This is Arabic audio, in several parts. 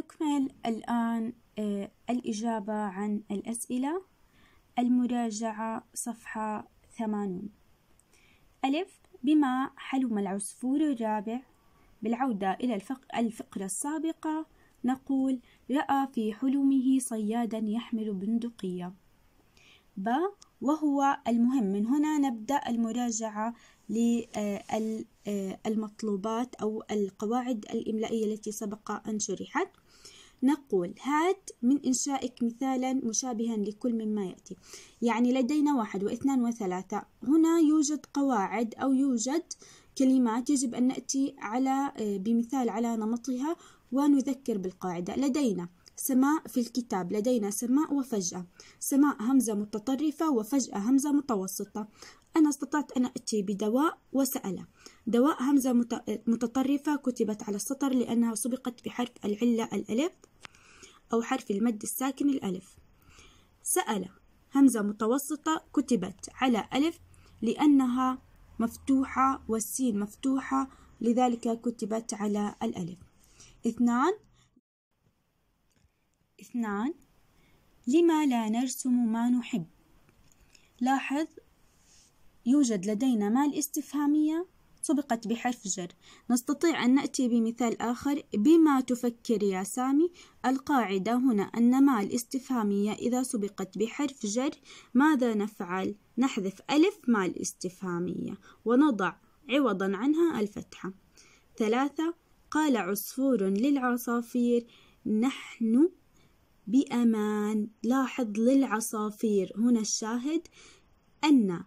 نكمل الآن آه، الإجابة عن الأسئلة المراجعة صفحة ثمانون ألف بما حلم العصفور الرابع بالعودة إلى الفقرة السابقة نقول رأى في حلمه صيادا يحمل بندقية ب وهو المهم من هنا نبدأ المراجعة للمطلوبات آه، آه، أو القواعد الإملائية التي سبق أن شرحت نقول هات من إنشائك مثالا مشابها لكل مما يأتي يعني لدينا واحد واثنان وثلاثة هنا يوجد قواعد أو يوجد كلمات يجب أن نأتي على آه، بمثال على نمطها ونذكر بالقاعدة لدينا سماء في الكتاب لدينا سماء وفجأة سماء همزة متطرفة وفجأة همزة متوسطة أنا استطعت أن أتي بدواء وسألة دواء همزة آه، متطرفة كتبت على السطر لأنها سبقت بحرف العلة الألف أو حرف المد الساكن الألف سأل همزة متوسطة كتبت على ألف لأنها مفتوحة والسين مفتوحة لذلك كتبت على الألف اثنان اثنان لما لا نرسم ما نحب لاحظ يوجد لدينا ما الاستفهامية سبقت بحرف جر نستطيع أن نأتي بمثال آخر بما تفكر يا سامي القاعدة هنا أن مع الاستفهامية إذا سبقت بحرف جر ماذا نفعل؟ نحذف ألف مع الاستفهامية ونضع عوضا عنها الفتحة ثلاثة قال عصفور للعصافير نحن بأمان لاحظ للعصافير هنا الشاهد أن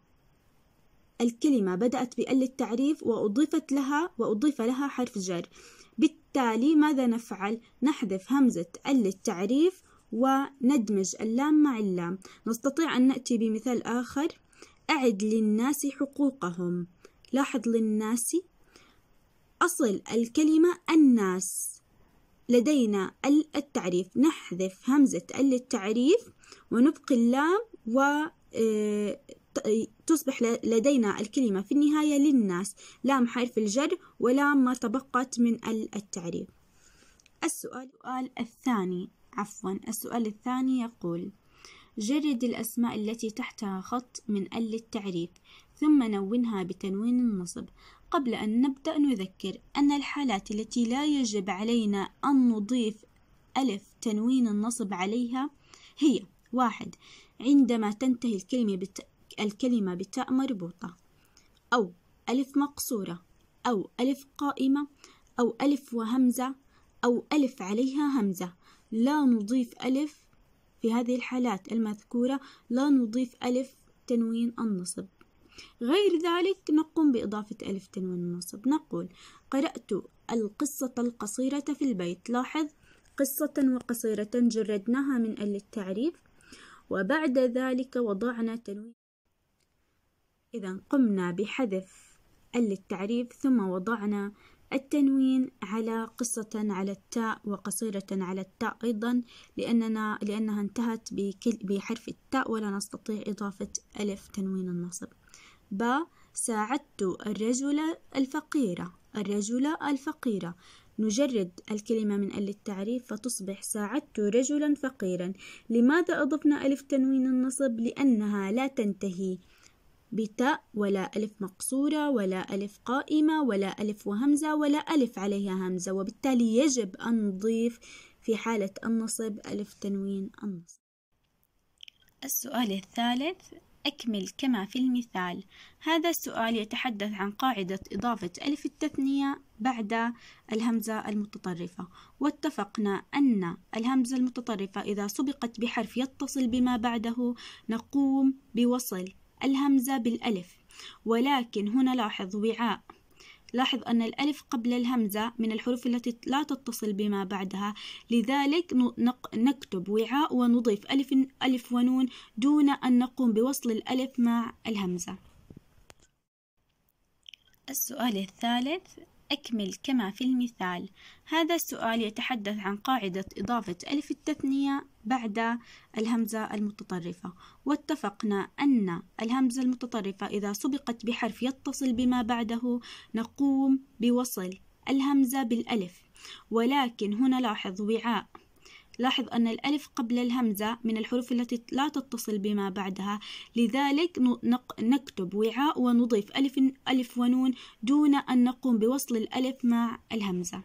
الكلمة بدأت بأل التعريف وأضيفت لها وأضيف لها حرف جر بالتالي ماذا نفعل؟ نحذف همزة أل التعريف وندمج اللام مع اللام نستطيع أن نأتي بمثال آخر أعد للناس حقوقهم لاحظ للناس أصل الكلمة الناس لدينا ال التعريف نحذف همزة ال التعريف ونبقي اللام و آه، تصبح لدينا الكلمة في النهاية للناس لام حرف الجر ولام ما تبقت من التعريف السؤال الثاني عفوا السؤال الثاني يقول جرد الأسماء التي تحتها خط من ال التعريف ثم نونها بتنوين النصب قبل أن نبدأ نذكر أن الحالات التي لا يجب علينا أن نضيف ألف تنوين النصب عليها هي واحد عندما تنتهي الكلمة الكلمة بتاء مربوطة أو ألف مقصورة أو ألف قائمة أو ألف وهمزة أو ألف عليها همزة لا نضيف ألف في هذه الحالات المذكورة لا نضيف ألف تنوين النصب غير ذلك نقوم بإضافة ألف تنوين النصب نقول قرأت القصة القصيرة في البيت لاحظ قصة وقصيرة جردناها من التعريف وبعد ذلك وضعنا تنوين إذا قمنا بحذف ال للتعريف ثم وضعنا التنوين على قصة على التاء وقصيرة على التاء أيضا لأننا لأنها انتهت بحرف التاء ولا نستطيع إضافة ألف تنوين النصب ب ساعدت الرجل الفقيرة الرجل الفقيرة نجرد الكلمة من ال التعريف فتصبح ساعدت رجلا فقيرا لماذا أضفنا ألف تنوين النصب لأنها لا تنتهي بتاء ولا ألف مقصورة ولا ألف قائمة ولا ألف وهمزة ولا ألف عليها همزة وبالتالي يجب أن نضيف في حالة النصب ألف تنوين النصب السؤال الثالث أكمل كما في المثال هذا السؤال يتحدث عن قاعدة إضافة ألف التثنية بعد الهمزة المتطرفة واتفقنا أن الهمزة المتطرفة إذا سبقت بحرف يتصل بما بعده نقوم بوصل الهمزة بالألف ولكن هنا لاحظ وعاء لاحظ أن الألف قبل الهمزة من الحروف التي لا تتصل بما بعدها لذلك نكتب وعاء ونضيف ألف, ألف ونون دون أن نقوم بوصل الألف مع الهمزة السؤال الثالث أكمل كما في المثال هذا السؤال يتحدث عن قاعدة إضافة ألف التثنية بعد الهمزة المتطرفة واتفقنا أن الهمزة المتطرفة إذا سبقت بحرف يتصل بما بعده نقوم بوصل الهمزة بالألف ولكن هنا لاحظ وعاء لاحظ أن الألف قبل الهمزة من الحروف التي لا تتصل بما بعدها لذلك نكتب وعاء ونضيف ألف, ألف ونون دون أن نقوم بوصل الألف مع الهمزة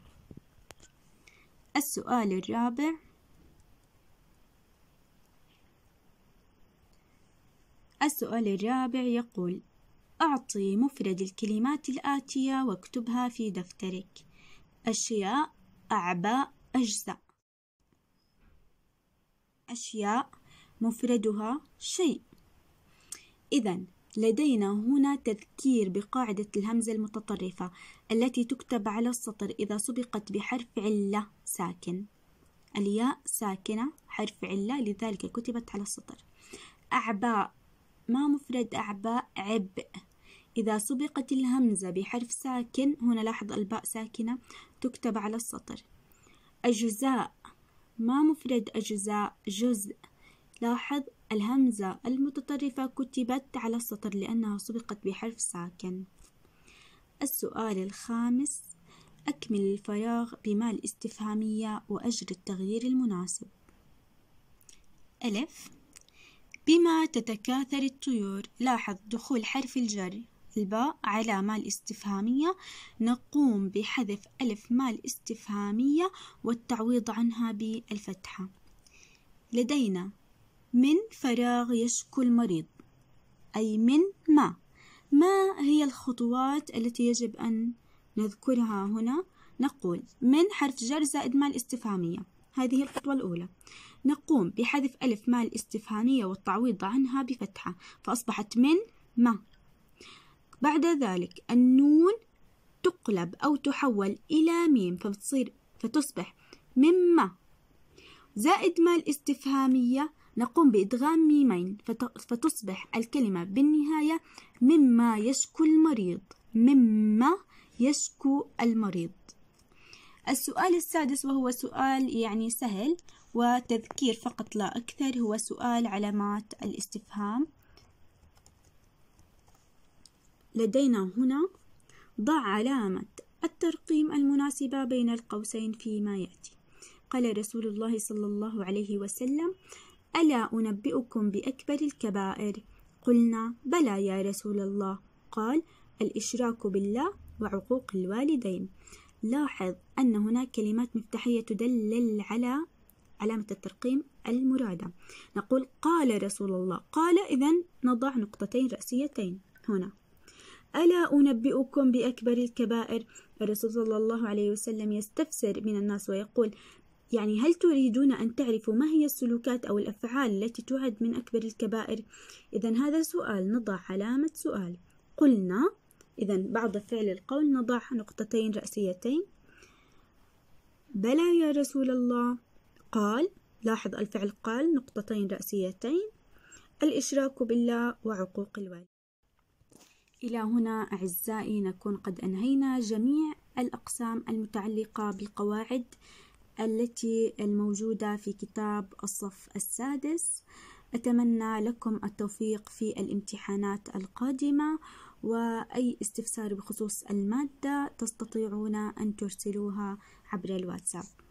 السؤال الرابع السؤال الرابع يقول أعطي مفرد الكلمات الآتية واكتبها في دفترك أشياء أعباء أجزاء أشياء مفردها شيء إذا لدينا هنا تذكير بقاعدة الهمزة المتطرفة التي تكتب على السطر إذا سبقت بحرف علة ساكن الياء ساكنة حرف علة لذلك كتبت على السطر أعباء ما مفرد أعباء عبء إذا سبقت الهمزة بحرف ساكن هنا لاحظ الباء ساكنة تكتب على السطر أجزاء ما مفرد أجزاء جزء لاحظ الهمزة المتطرفة كتبت على السطر لأنها سبقت بحرف ساكن السؤال الخامس أكمل الفراغ بما الاستفهامية وأجر التغيير المناسب ألف بما تتكاثر الطيور لاحظ دخول حرف الجر الباء على ما الاستفهامية نقوم بحذف ألف ما الاستفهامية والتعويض عنها بالفتحة لدينا من فراغ يشكو المريض أي من ما ما هي الخطوات التي يجب أن نذكرها هنا نقول من حرف جر زائد ما الاستفهامية هذه الخطوة الأولى نقوم بحذف ألف ما الاستفهامية والتعويض عنها بفتحة فأصبحت من ما بعد ذلك النون تقلب أو تحول إلى ميم فتصير فتصبح مما زائد ما الاستفهامية نقوم بإدغام ميمين فتصبح الكلمة بالنهاية مما يشكو المريض مما يشكو المريض السؤال السادس وهو سؤال يعني سهل وتذكير فقط لا أكثر هو سؤال علامات الاستفهام لدينا هنا ضع علامة الترقيم المناسبة بين القوسين فيما يأتي قال رسول الله صلى الله عليه وسلم ألا أنبئكم بأكبر الكبائر قلنا بلى يا رسول الله قال الإشراك بالله وعقوق الوالدين لاحظ أن هناك كلمات مفتاحية تدلل على علامة الترقيم المرادة نقول قال رسول الله قال إذا نضع نقطتين رأسيتين هنا ألا أنبئكم بأكبر الكبائر الرسول صلى الله عليه وسلم يستفسر من الناس ويقول يعني هل تريدون أن تعرفوا ما هي السلوكات أو الأفعال التي تعد من أكبر الكبائر؟ إذا هذا سؤال نضع علامة سؤال قلنا إذا بعد فعل القول نضع نقطتين رأسيتين بلى يا رسول الله قال لاحظ الفعل قال نقطتين رأسيتين الإشراك بالله وعقوق الوالد إلى هنا أعزائي نكون قد أنهينا جميع الأقسام المتعلقة بالقواعد التي الموجودة في كتاب الصف السادس أتمنى لكم التوفيق في الامتحانات القادمة وأي استفسار بخصوص المادة تستطيعون أن ترسلوها عبر الواتساب